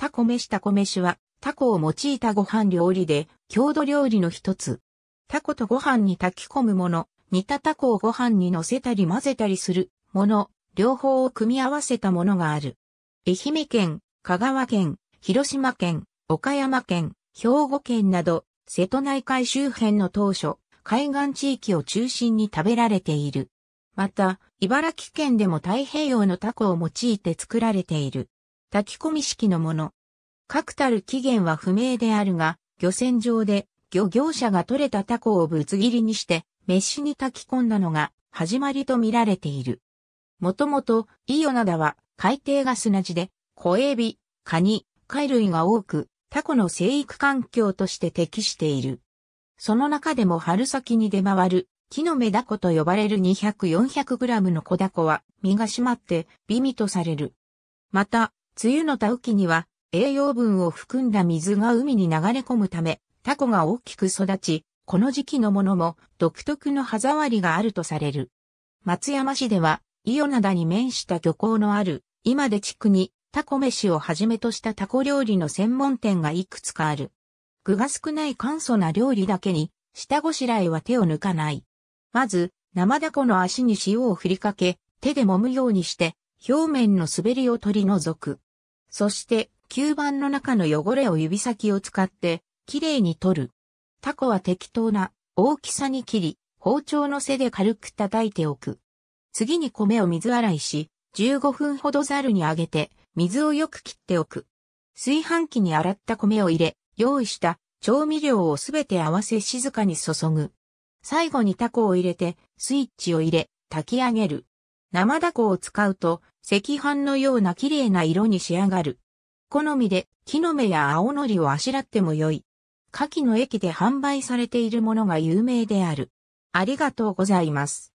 タコ飯タコ飯は、タコを用いたご飯料理で、郷土料理の一つ。タコとご飯に炊き込むもの、煮たタコをご飯に乗せたり混ぜたりするもの、両方を組み合わせたものがある。愛媛県、香川県、広島県、岡山県、兵庫県など、瀬戸内海周辺の当初、海岸地域を中心に食べられている。また、茨城県でも太平洋のタコを用いて作られている。炊き込み式のもの、確たる起源は不明であるが、漁船上で漁業者が取れたタコをぶつ切りにして、飯に炊き込んだのが始まりと見られている。もともと、イオナダは海底が砂地で、小エビ、カニ、貝類が多く、タコの生育環境として適している。その中でも春先に出回る、木の芽ダコと呼ばれる200-400グラムの小ダコは、身が締まって、美味とされる。また、梅雨の田雨きには、栄養分を含んだ水が海に流れ込むため、タコが大きく育ち、この時期のものも独特の歯触りがあるとされる。松山市では、伊予灘に面した漁港のある、今で地区にタコ飯をはじめとしたタコ料理の専門店がいくつかある。具が少ない簡素な料理だけに、下ごしらえは手を抜かない。まず、生ダコの足に塩を振りかけ、手で揉むようにして、表面の滑りを取り除く。そして、吸盤の中の汚れを指先を使って、きれいに取る。タコは適当な大きさに切り、包丁の背で軽く叩いておく。次に米を水洗いし、15分ほどざるにあげて、水をよく切っておく。炊飯器に洗った米を入れ、用意した調味料をすべて合わせ静かに注ぐ。最後にタコを入れて、スイッチを入れ、炊き上げる。生ダコを使うと、赤飯のような綺麗な色に仕上がる。好みで木の芽や青のりをあしらっても良い。下記の駅で販売されているものが有名である。ありがとうございます。